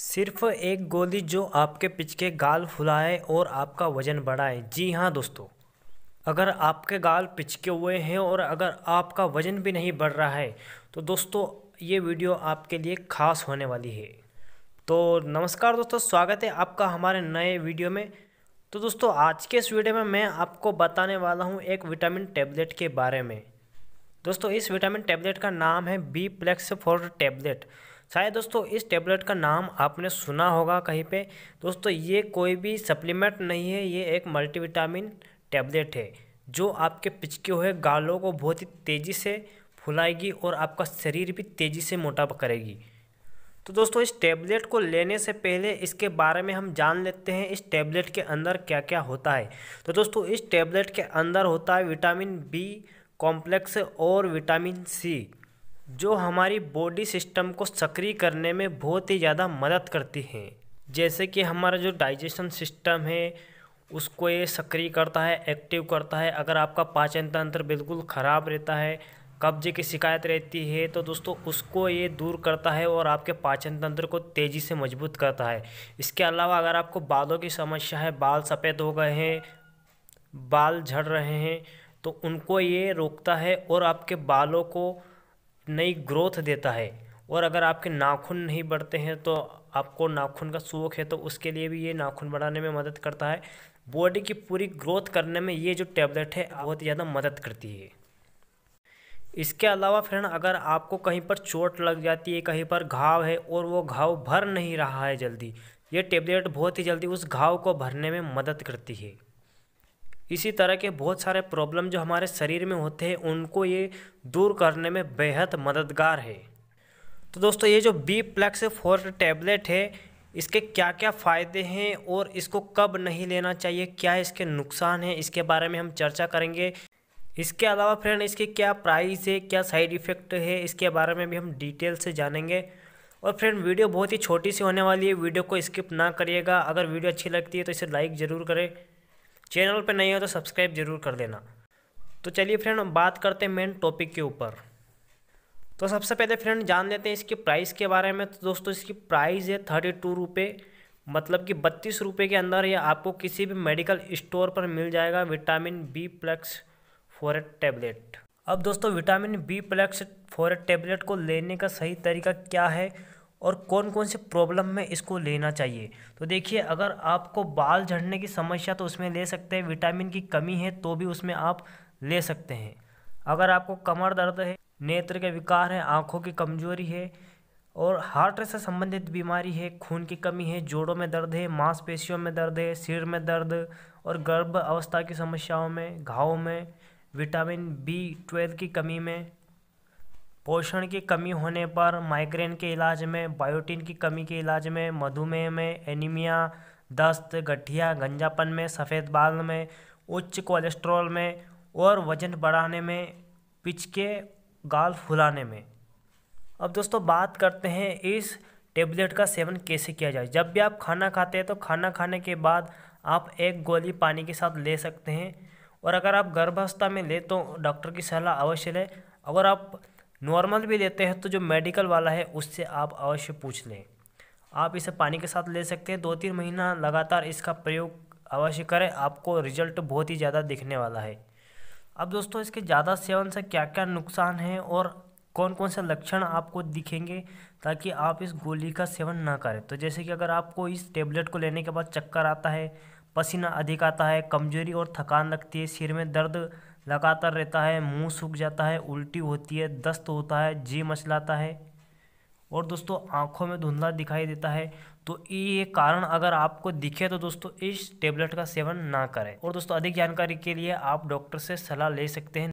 सिर्फ एक गोली जो आपके पिच के गाल फुलाए और आपका वजन बढ़ाए जी हाँ दोस्तों अगर आपके गाल पिचके हुए हैं और अगर आपका वजन भी नहीं बढ़ रहा है तो दोस्तों ये वीडियो आपके लिए खास होने वाली है तो नमस्कार दोस्तों स्वागत है आपका हमारे नए वीडियो में तो दोस्तों आज के इस वीडियो में मैं आपको बताने वाला हूँ एक विटामिन टेबलेट के बारे में दोस्तों इस विटामिन टेबलेट का नाम है बी प्लेक्स फोर टेबलेट शायद दोस्तों इस टेबलेट का नाम आपने सुना होगा कहीं पे दोस्तों ये कोई भी सप्लीमेंट नहीं है ये एक मल्टीविटामिन टेबलेट है जो आपके पिचके हुए गालों को बहुत ही तेज़ी से फुलाएगी और आपका शरीर भी तेज़ी से मोटा करेगी तो दोस्तों इस टेबलेट को लेने से पहले इसके बारे में हम जान लेते हैं इस टेबलेट के अंदर क्या क्या होता है तो दोस्तों इस टेबलेट के अंदर होता है विटामिन बी कॉम्प्लेक्स और विटामिन सी जो हमारी बॉडी सिस्टम को सक्रिय करने में बहुत ही ज़्यादा मदद करती हैं जैसे कि हमारा जो डाइजेशन सिस्टम है उसको ये सक्रिय करता है एक्टिव करता है अगर आपका पाचन तंत्र बिल्कुल ख़राब रहता है कब्जे की शिकायत रहती है तो दोस्तों उसको ये दूर करता है और आपके पाचन तंत्र को तेज़ी से मजबूत करता है इसके अलावा अगर आपको बालों की समस्या है बाल सफ़ेद हो गए हैं बाल झड़ रहे हैं तो उनको ये रोकता है और आपके बालों को नई ग्रोथ देता है और अगर आपके नाखून नहीं बढ़ते हैं तो आपको नाखून का शौक है तो उसके लिए भी ये नाखून बढ़ाने में मदद करता है बॉडी की पूरी ग्रोथ करने में ये जो टैबलेट है बहुत ज़्यादा मदद करती है इसके अलावा फ्रेंड अगर आपको कहीं पर चोट लग जाती है कहीं पर घाव है और वो घाव भर नहीं रहा है जल्दी ये टेबलेट बहुत ही जल्दी उस घाव को भरने में मदद करती है इसी तरह के बहुत सारे प्रॉब्लम जो हमारे शरीर में होते हैं उनको ये दूर करने में बेहद मददगार है तो दोस्तों ये जो बी प्लक्स फोर टैबलेट है इसके क्या क्या फ़ायदे हैं और इसको कब नहीं लेना चाहिए क्या इसके नुकसान हैं इसके बारे में हम चर्चा करेंगे इसके अलावा फ्रेंड इसके क्या प्राइस है क्या साइड इफ़ेक्ट है इसके बारे में भी हम डिटेल से जानेंगे और फ्रेंड वीडियो बहुत ही छोटी सी होने वाली है वीडियो को स्किप ना करिएगा अगर वीडियो अच्छी लगती है तो इसे लाइक ज़रूर करें चैनल पर नहीं हो तो सब्सक्राइब जरूर कर देना तो चलिए फ्रेंड बात करते हैं मेन टॉपिक के ऊपर तो सबसे पहले फ्रेंड जान लेते हैं इसके प्राइस के बारे में तो दोस्तों इसकी प्राइस है थर्टी टू रुपये मतलब कि बत्तीस रुपये के अंदर ये आपको किसी भी मेडिकल स्टोर पर मिल जाएगा vitamin B plus folate tablet अब दोस्तों vitamin B plus folate tablet को लेने का सही तरीका क्या है और कौन कौन से प्रॉब्लम में इसको लेना चाहिए तो देखिए अगर आपको बाल झड़ने की समस्या तो उसमें ले सकते हैं विटामिन की कमी है तो भी उसमें आप ले सकते हैं अगर आपको कमर दर्द है नेत्र के विकार है आँखों की कमजोरी है और हार्ट से संबंधित बीमारी है खून की कमी है जोड़ों में दर्द है मांसपेशियों में दर्द है सिर में दर्द और गर्भ अवस्था की समस्याओं में घावों में विटामिन बी ट्वेल्व की कमी में पोषण की कमी होने पर माइग्रेन के इलाज में बायोटिन की कमी के इलाज में मधुमेह में एनीमिया दस्त गठिया गंजापन में सफ़ेद बाल में उच्च कोलेस्ट्रॉल में और वजन बढ़ाने में पिचके गाल फुलाने में अब दोस्तों बात करते हैं इस टेबलेट का सेवन कैसे किया जाए जब भी आप खाना खाते हैं तो खाना खाने के बाद आप एक गोली पानी के साथ ले सकते हैं और अगर आप गर्भावस्था में ले तो डॉक्टर की सलाह अवश्य लें अगर आप नॉर्मल भी लेते हैं तो जो मेडिकल वाला है उससे आप अवश्य पूछ लें आप इसे पानी के साथ ले सकते हैं दो तीन महीना लगातार इसका प्रयोग अवश्य करें आपको रिजल्ट बहुत ही ज़्यादा दिखने वाला है अब दोस्तों इसके ज़्यादा सेवन से क्या क्या नुकसान है और कौन कौन से लक्षण आपको दिखेंगे ताकि आप इस गोली का सेवन ना करें तो जैसे कि अगर आपको इस टेबलेट को लेने के बाद चक्कर आता है पसीना अधिक आता है कमजोरी और थकान लगती है सिर में दर्द लगातार रहता है मुंह सूख जाता है उल्टी होती है दस्त होता है जी मचलाता है और दोस्तों आँखों में धुंधला दिखाई देता है तो ये कारण अगर आपको दिखे तो दोस्तों इस टेबलेट का सेवन ना करें और दोस्तों अधिक जानकारी के लिए आप डॉक्टर से सलाह ले सकते हैं